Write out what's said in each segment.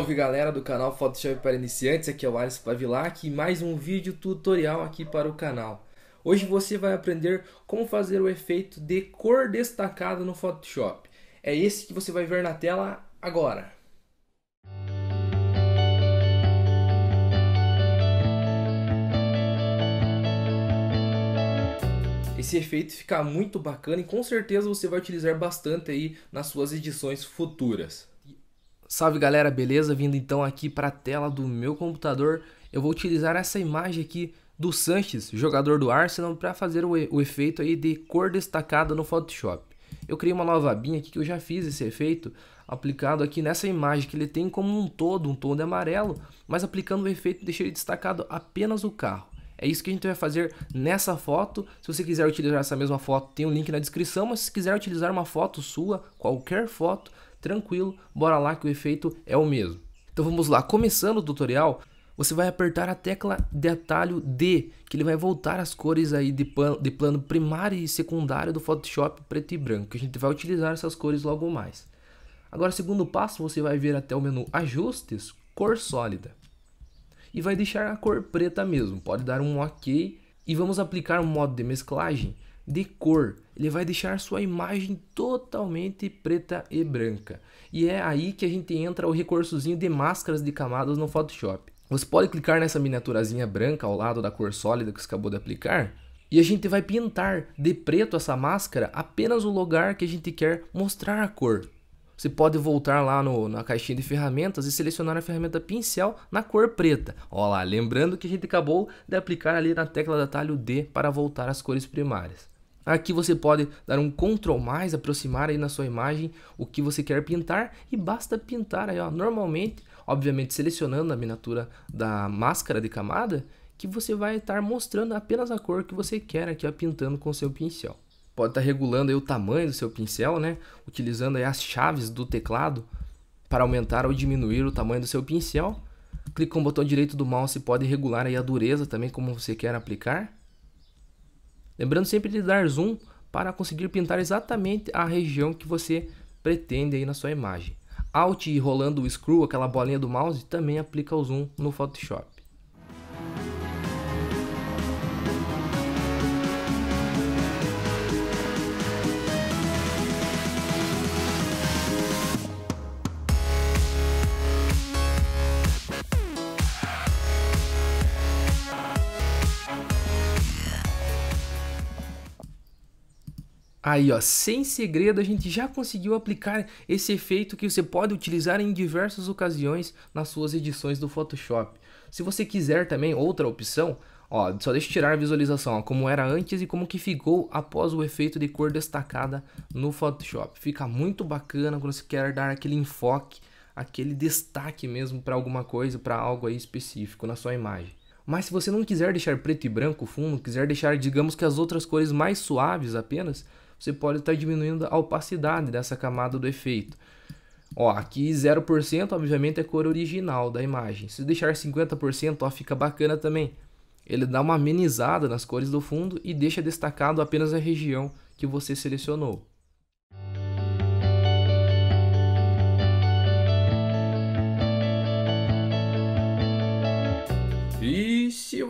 Salve galera do canal Photoshop para iniciantes, aqui é o Alisson Pavilac e mais um vídeo tutorial aqui para o canal. Hoje você vai aprender como fazer o efeito de cor destacada no Photoshop. É esse que você vai ver na tela agora. Esse efeito fica muito bacana e com certeza você vai utilizar bastante aí nas suas edições futuras. Salve galera, beleza? Vindo então aqui para a tela do meu computador, eu vou utilizar essa imagem aqui do Sanches, jogador do Arsenal, para fazer o, o, efeito aí de cor destacada no Photoshop. Eu criei uma nova abinha aqui que eu já fiz esse efeito, aplicado aqui nessa imagem que ele tem como um todo, um tom de amarelo, mas aplicando o efeito deixei destacado apenas o carro. É isso que a gente vai fazer nessa foto. Se você quiser utilizar essa mesma foto, tem um link na descrição, mas se quiser utilizar uma foto sua, qualquer foto, tranquilo, bora lá que o efeito é o mesmo. Então vamos lá, começando o tutorial, você vai apertar a tecla de atalho D, que ele vai voltar as cores aí de, pan, de plano primário e secundário do Photoshop preto e branco, que a gente vai utilizar essas cores logo mais. Agora, segundo passo, você vai vir até o menu Ajustes, Cor Sólida. E vai deixar a cor preta mesmo, pode dar um OK e vamos aplicar o um modo de mesclagem de cor. Ele vai deixar sua imagem totalmente preta e branca. E é aí que a gente entra o recursozinho de máscaras de camadas no Photoshop. Você pode clicar nessa miniaturazinha branca ao lado da cor sólida que você acabou de aplicar e a gente vai pintar de preto essa máscara apenas o lugar que a gente quer mostrar a cor. Você pode voltar lá no, na caixinha de ferramentas e selecionar a ferramenta pincel na cor preta. Olha lá, lembrando que a gente acabou de aplicar ali na tecla da atalho D para voltar às cores primárias. Aqui você pode dar um Ctrl mais, aproximar aí na sua imagem o que você quer pintar e basta pintar aí, ó, normalmente, obviamente selecionando a miniatura da máscara de camada, que você vai estar mostrando apenas a cor que você quer aqui, ó, pintando com seu pincel pode estar tá regulando o tamanho do seu pincel, né? Utilizando as chaves do teclado para aumentar ou diminuir o tamanho do seu pincel. Clique com o botão direito do mouse e pode regular a dureza também como você quer aplicar. Lembrando sempre de dar zoom para conseguir pintar exatamente a região que você pretende aí na sua imagem. Alt e rolando o screw, aquela bolinha do mouse, também aplica o zoom no Photoshop. Aí, ó, sem segredo, a gente já conseguiu aplicar esse efeito que você pode utilizar em diversas ocasiões nas suas edições do Photoshop. Se você quiser também outra opção, ó, só deixa eu tirar a visualização, ó, como era antes e como que ficou após o efeito de cor destacada no Photoshop. Fica muito bacana quando você quer dar aquele enfoque, aquele destaque mesmo para alguma coisa, para algo aí específico na sua imagem. Mas se você não quiser deixar preto e branco o fundo, quiser deixar, digamos que as outras cores mais suaves apenas, você pode estar tá diminuindo a opacidade dessa camada do efeito. Ó, aqui 0% obviamente é a cor original da imagem. Se deixar 50%, ó, fica bacana também. Ele dá uma amenizada nas cores do fundo e deixa destacado apenas a região que você selecionou.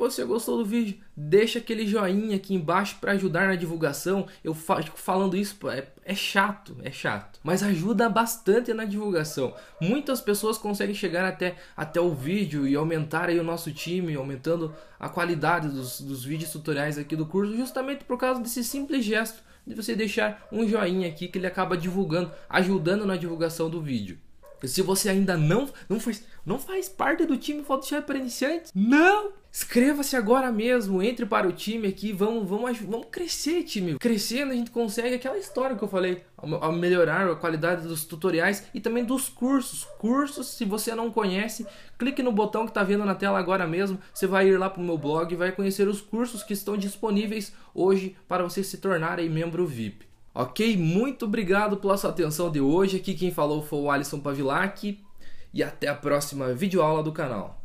você gostou do vídeo, deixa aquele joinha aqui embaixo para ajudar na divulgação. Eu fico falando isso, é, é chato, é chato, mas ajuda bastante na divulgação. Muitas pessoas conseguem chegar até, até o vídeo e aumentar aí o nosso time, aumentando a qualidade dos, dos vídeos tutoriais aqui do curso, justamente por causa desse simples gesto de você deixar um joinha aqui que ele acaba divulgando, ajudando na divulgação do vídeo. se você ainda não, não, faz, não faz parte do time Photoshop para iniciantes, não Inscreva-se agora mesmo, entre para o time aqui, vamos, vamos, vamos crescer, time. Crescendo a gente consegue aquela história que eu falei, a melhorar a qualidade dos tutoriais e também dos cursos. Cursos, se você não conhece, clique no botão que está vendo na tela agora mesmo, você vai ir lá para o meu blog e vai conhecer os cursos que estão disponíveis hoje para você se tornar membro VIP. Ok? Muito obrigado pela sua atenção de hoje. Aqui quem falou foi o Alisson Pavilac e até a próxima videoaula do canal.